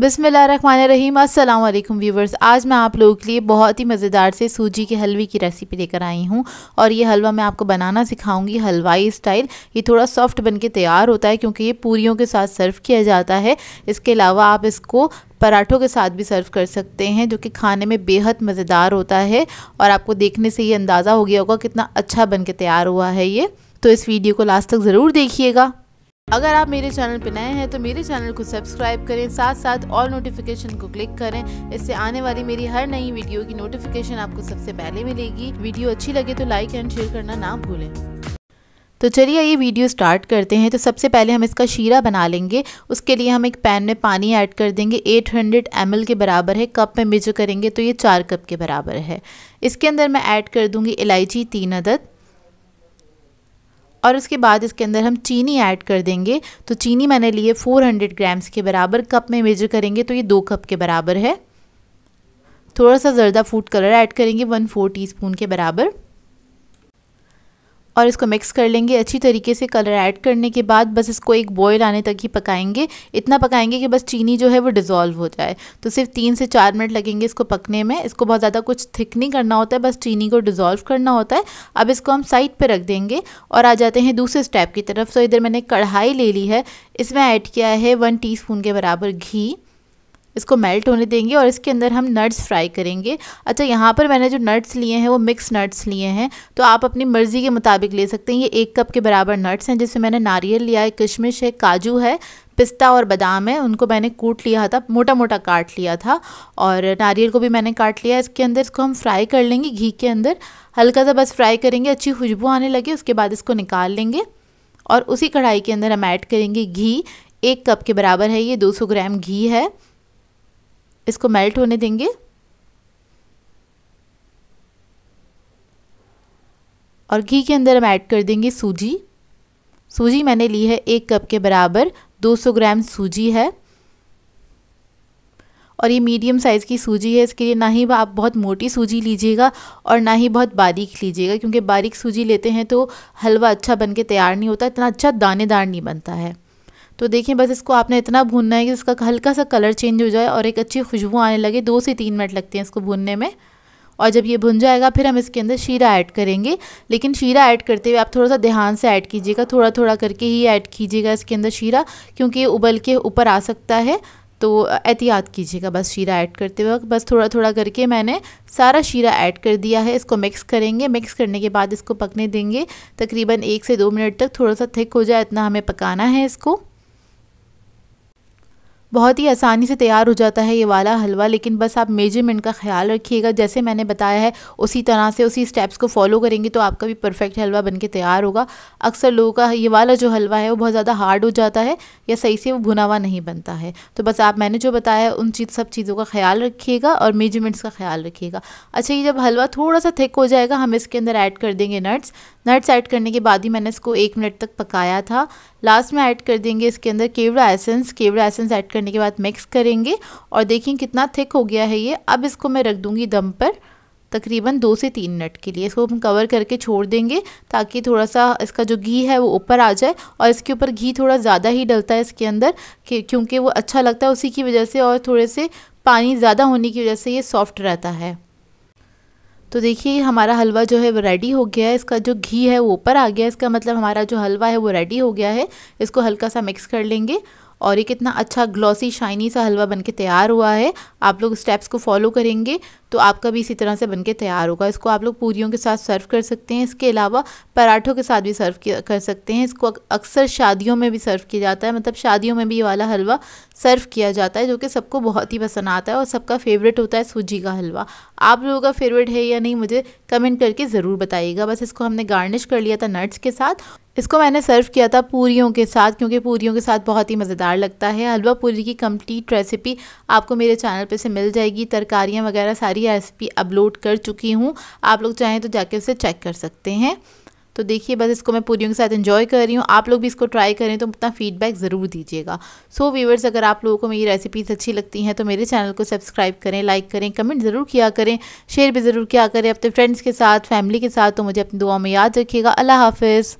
बिसमीम अल्लाम व्यूवर्स आज मैं आप लोगों के लिए बहुत ही मज़ेदार से सूजी के हलवे की रेसिपी लेकर आई हूँ और ये हलवा मैं आपको बनाना सिखाऊंगी हलवाई स्टाइल ये थोड़ा सॉफ्ट बन के तैयार होता है क्योंकि ये पूरियों के साथ सर्व किया जाता है इसके अलावा आप इसको पराठों के साथ भी सर्व कर सकते हैं जो कि खाने में बेहद मज़ेदार होता है और आपको देखने से ये अंदाज़ा हो गया होगा कितना अच्छा बन के तैयार हुआ है ये तो इस वीडियो को लास्ट तक ज़रूर देखिएगा अगर आप मेरे चैनल पर नए हैं तो मेरे चैनल को सब्सक्राइब करें साथ साथ ऑल नोटिफिकेशन को क्लिक करें इससे आने वाली मेरी हर नई वीडियो की नोटिफिकेशन आपको सबसे पहले मिलेगी वीडियो अच्छी लगे तो लाइक एंड शेयर करना ना भूलें तो चलिए ये वीडियो स्टार्ट करते हैं तो सबसे पहले हम इसका शीरा बना लेंगे उसके लिए हम एक पैन में पानी ऐड कर देंगे 800 हंड्रेड के बराबर है कप में मेजर करेंगे तो ये चार कप के बराबर है इसके अंदर मैं ऐड कर दूँगी इलायची तीन अदद और उसके बाद इसके अंदर हम चीनी ऐड कर देंगे तो चीनी मैंने लिए 400 ग्राम्स के बराबर कप में मेजर करेंगे तो ये दो कप के बराबर है थोड़ा सा ज़रदा फूड कलर ऐड करेंगे वन फोर टी के बराबर और इसको मिक्स कर लेंगे अच्छी तरीके से कलर ऐड करने के बाद बस इसको एक बॉयल आने तक ही पकाएंगे इतना पकाएंगे कि बस चीनी जो है वो डिज़ोल्व हो जाए तो सिर्फ तीन से चार मिनट लगेंगे इसको पकने में इसको बहुत ज़्यादा कुछ थिक नहीं करना होता है बस चीनी को डिज़ोल्व करना होता है अब इसको हम साइड पर रख देंगे और आ जाते हैं दूसरे स्टेप की तरफ तो इधर मैंने कढ़ाई ले ली है इसमें ऐड किया है वन टी के बराबर घी इसको मेल्ट होने देंगे और इसके अंदर हम नट्स फ्राई करेंगे अच्छा यहाँ पर मैंने जो नट्स लिए हैं वो मिक्स नट्स लिए हैं तो आप अपनी मर्ज़ी के मुताबिक ले सकते हैं ये एक कप के बराबर नट्स हैं जिसमें मैंने नारियल लिया है किशमिश है काजू है पिस्ता और बादाम है उनको मैंने कूट लिया था मोटा मोटा काट लिया था और नारियल को भी मैंने काट लिया इसके अंदर इसको हम फ्राई कर लेंगे घी के अंदर हल्का सा बस फ्राई करेंगे अच्छी खुशबू आने लगे उसके बाद इसको निकाल लेंगे और उसी कढ़ाई के अंदर हम ऐड करेंगे घी एक कप के बराबर है ये 200 ग्राम घी है इसको मेल्ट होने देंगे और घी के अंदर हम ऐड कर देंगे सूजी सूजी मैंने ली है एक कप के बराबर 200 ग्राम सूजी है और ये मीडियम साइज़ की सूजी है इसके लिए ना ही आप बहुत मोटी सूजी लीजिएगा और ना ही बहुत बारीक लीजिएगा क्योंकि बारीक सूजी लेते हैं तो हलवा अच्छा बन के तैयार नहीं होता इतना अच्छा दानेदार नहीं बनता है तो देखिए बस इसको आपने इतना भूनना है कि इसका हल्का सा कलर चेंज हो जाए और एक अच्छी खुशबू आने लगे दो से तीन मिनट लगते हैं इसको भूनने में और जब ये भुन जाएगा फिर हम इसके अंदर शीरा ऐड करेंगे लेकिन शीरा ऐड करते हुए आप थोड़ा सा ध्यान से ऐड कीजिएगा थोड़ा थोड़ा करके ही ऐड कीजिएगा इसके अंदर शीरा क्योंकि ये उबल के ऊपर आ सकता है तो एहतियात कीजिएगा बस शीरा ऐड करते वक्त बस थोड़ा थोड़ा करके मैंने सारा शीरा ऐड कर दिया है इसको मिक्स करेंगे मिक्स करने के बाद इसको पकने देंगे तकरीबन एक से दो मिनट तक थोड़ा सा थिक हो जाए इतना हमें पकाना है इसको बहुत ही आसानी से तैयार हो जाता है ये वाला हलवा लेकिन बस आप मेजरमेंट का ख्याल रखिएगा जैसे मैंने बताया है उसी तरह से उसी स्टेप्स को फॉलो करेंगे तो आपका भी परफेक्ट हलवा बन के तैयार होगा अक्सर लोगों का ये वाला जो हलवा है वो बहुत ज़्यादा हार्ड हो जाता है या सही से वो भुना हुआ नहीं बनता है तो बस आप मैंने जो बताया उन चीज़ सब चीज़ों का ख्याल रखिएगा और मेजरमेंट्स का ख्याल रखिएगा अच्छा ये जब हलवा थोड़ा सा थिक हो जाएगा हम इसके अंदर ऐड कर देंगे नट्स नट्स ऐड करने के बाद ही मैंने इसको एक मिनट तक पकाया था लास्ट में ऐड कर देंगे इसके अंदर केवड़ा एसेंस केवड़ा एसेंस ऐड कर करने के बाद मिक्स करेंगे और देखें कितना थिक हो गया है ये अब इसको मैं रख दूँगी दम पर तकरीबन दो से तीन मिनट के लिए इसको हम कवर करके छोड़ देंगे ताकि थोड़ा सा इसका जो घी है वो ऊपर आ जाए और इसके ऊपर घी थोड़ा ज़्यादा ही डलता है इसके अंदर क्योंकि वो अच्छा लगता है उसी की वजह से और थोड़े से पानी ज़्यादा होने की वजह से ये सॉफ्ट रहता है तो देखिए हमारा हलवा जो है वो रेडी हो गया है इसका जो घी है वो ऊपर आ गया है इसका मतलब हमारा जो हलवा है वो रेडी हो गया है इसको हल्का सा मिक्स कर लेंगे और ये कितना अच्छा ग्लॉसी शाइनी सा हलवा बन के तैयार हुआ है आप लोग स्टेप्स को फॉलो करेंगे तो आपका भी इसी तरह से बन के तैयार होगा इसको आप लोग पूरियों के साथ सर्व कर सकते हैं इसके अलावा पराठों के साथ भी सर्व कर सकते हैं इसको अक्सर शादियों में भी सर्व किया जाता है मतलब शादियों में भी ये वाला हलवा सर्व किया जाता है जो कि सबको बहुत ही पसंद आता है और सबका फेवरेट होता है सूजी का हलवा आप लोगों का फेवरेट है या नहीं मुझे कमेंट करके ज़रूर बताइएगा बस इसको हमने गार्निश कर लिया था नट्स के साथ इसको मैंने सर्व किया था पूरियों के साथ क्योंकि पूरियों के साथ बहुत ही मज़ेदार लगता है हलवा पूरी की कंप्लीट रेसिपी आपको मेरे चैनल पे से मिल जाएगी तरकारियाँ वगैरह सारी रेसिपी अपलोड कर चुकी हूँ आप लोग चाहें तो जाके उसे चेक कर सकते हैं तो देखिए बस इसको मैं पूरियों के साथ इन्जॉय कर रही हूँ आप लोग भी इसको ट्राई करें तो अपना फीडबैक ज़रूर दीजिएगा सो so, व्यूवर्स अगर आप लोगों को मेरी रेसिपीज़ अच्छी लगती हैं तो मेरे चैनल को सब्सक्राइब करें लाइक करें कमेंट ज़रूर किया करें शेयर भी ज़रूर किया करें अपने फ्रेंड्स के साथ फैमिली के साथ तो मुझे अपनी दुआ में याद रखिएगा अल्लाह हाफिज़